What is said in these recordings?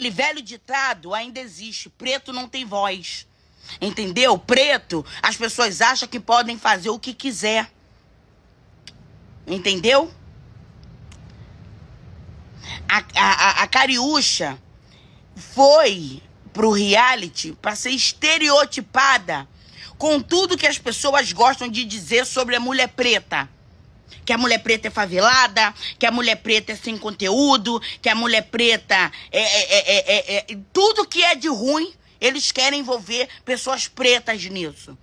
Aquele velho ditado ainda existe: preto não tem voz. Entendeu? Preto, as pessoas acham que podem fazer o que quiser. Entendeu? A, a, a Cariúcha foi pro reality para ser estereotipada com tudo que as pessoas gostam de dizer sobre a mulher preta que a mulher preta é favelada, que a mulher preta é sem conteúdo, que a mulher preta é, é, é, é tudo que é de ruim, eles querem envolver pessoas pretas nisso.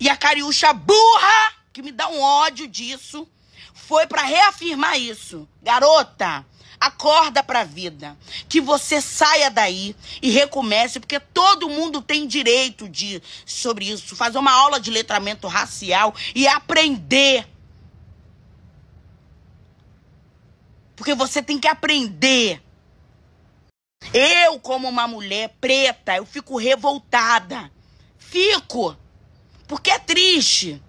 E a cariúcha burra, que me dá um ódio disso, foi para reafirmar isso. Garota, acorda para a vida. Que você saia daí e recomece, porque todo mundo tem direito de sobre isso, fazer uma aula de letramento racial e aprender Porque você tem que aprender. Eu, como uma mulher preta, eu fico revoltada. Fico. Porque é triste.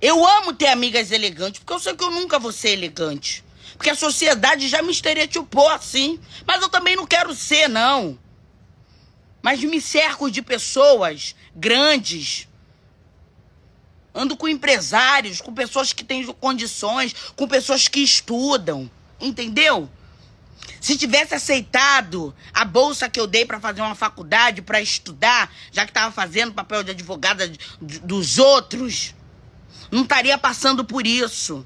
Eu amo ter amigas elegantes, porque eu sei que eu nunca vou ser elegante. Porque a sociedade já me estereotipou assim. Mas eu também não quero ser, não. Mas me cerco de pessoas grandes Ando com empresários, com pessoas que têm condições, com pessoas que estudam. Entendeu? Se tivesse aceitado a bolsa que eu dei para fazer uma faculdade, para estudar, já que estava fazendo papel de advogada dos outros, não estaria passando por isso.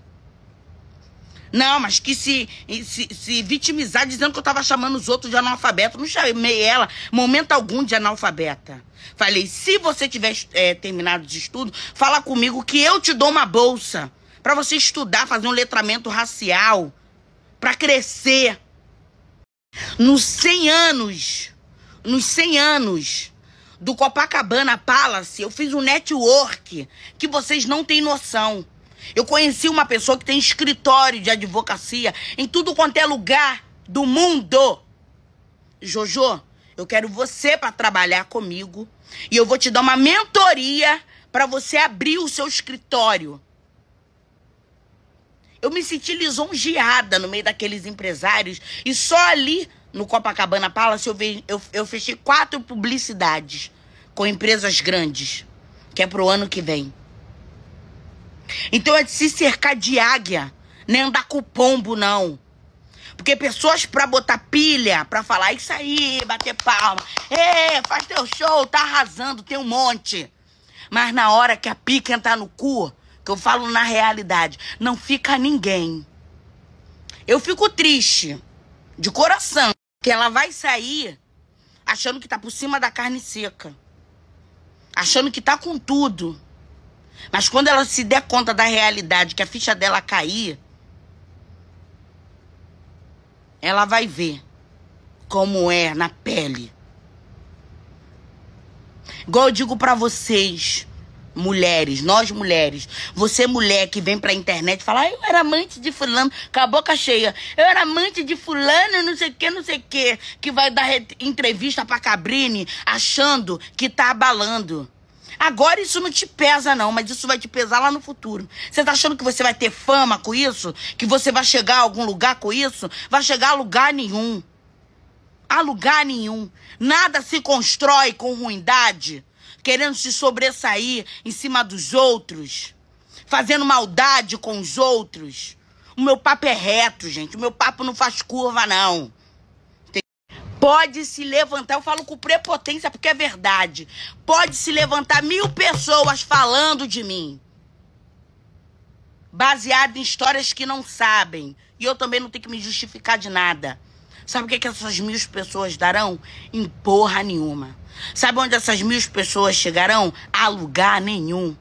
Não, mas que se, se, se, vitimizar dizendo que eu tava chamando os outros de analfabeto. Não chamei ela, momento algum, de analfabeta. Falei, se você tiver é, terminado os estudos, fala comigo que eu te dou uma bolsa para você estudar, fazer um letramento racial, para crescer. Nos 100 anos, nos 100 anos do Copacabana Palace, eu fiz um network que vocês não têm noção. Eu conheci uma pessoa que tem escritório de advocacia em tudo quanto é lugar do mundo. Jojo, eu quero você para trabalhar comigo e eu vou te dar uma mentoria para você abrir o seu escritório. Eu me senti lisonjeada no meio daqueles empresários e só ali no Copacabana Palace eu, eu, eu fechei quatro publicidades com empresas grandes, que é pro ano que vem. Então é de se cercar de águia, nem andar com pombo, não. Porque pessoas pra botar pilha, pra falar isso aí, bater palma, é, faz teu show, tá arrasando, tem um monte. Mas na hora que a pica entrar no cu, que eu falo na realidade, não fica ninguém. Eu fico triste, de coração, que ela vai sair achando que tá por cima da carne seca, achando que tá com tudo. Mas quando ela se der conta da realidade, que a ficha dela cair, ela vai ver como é na pele. Igual eu digo para vocês, mulheres, nós mulheres, você mulher que vem pra internet falar, eu era amante de fulano, com a boca cheia, eu era amante de fulano, não sei o que, não sei o que, que vai dar entrevista pra Cabrini achando que tá abalando. Agora isso não te pesa, não, mas isso vai te pesar lá no futuro. Você tá achando que você vai ter fama com isso? Que você vai chegar a algum lugar com isso? Vai chegar a lugar nenhum. A lugar nenhum. Nada se constrói com ruindade, querendo se sobressair em cima dos outros, fazendo maldade com os outros. O meu papo é reto, gente. O meu papo não faz curva, não. Pode se levantar, eu falo com prepotência porque é verdade. Pode se levantar mil pessoas falando de mim. Baseado em histórias que não sabem. E eu também não tenho que me justificar de nada. Sabe o que, é que essas mil pessoas darão? Em porra nenhuma. Sabe onde essas mil pessoas chegarão? A lugar nenhum.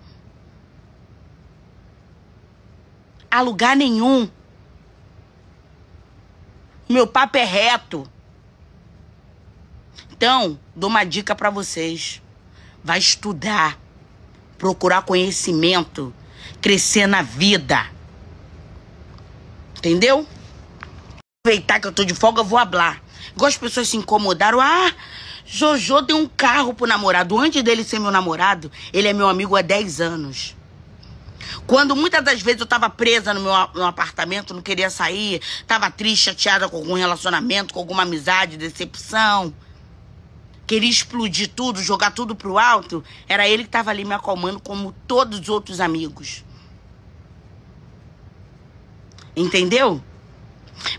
A lugar nenhum. Meu papo é reto. Então, dou uma dica para vocês. Vai estudar, procurar conhecimento, crescer na vida. Entendeu? Aproveitar que eu tô de folga, eu vou hablar. Igual as pessoas se incomodaram. Ah, Jojo deu um carro pro namorado. Antes dele ser meu namorado, ele é meu amigo há 10 anos. Quando muitas das vezes eu tava presa no meu apartamento, não queria sair, tava triste, chateada com algum relacionamento, com alguma amizade, decepção queria explodir tudo, jogar tudo pro alto, era ele que estava ali me acalmando, como todos os outros amigos. Entendeu?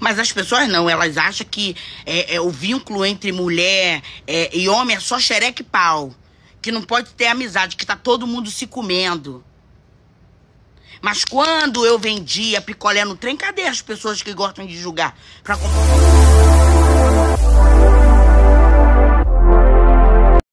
Mas as pessoas não, elas acham que é, é o vínculo entre mulher é, e homem é só xereque pau. Que não pode ter amizade, que tá todo mundo se comendo. Mas quando eu vendia picolé no trem, cadê as pessoas que gostam de julgar? Pra comprar.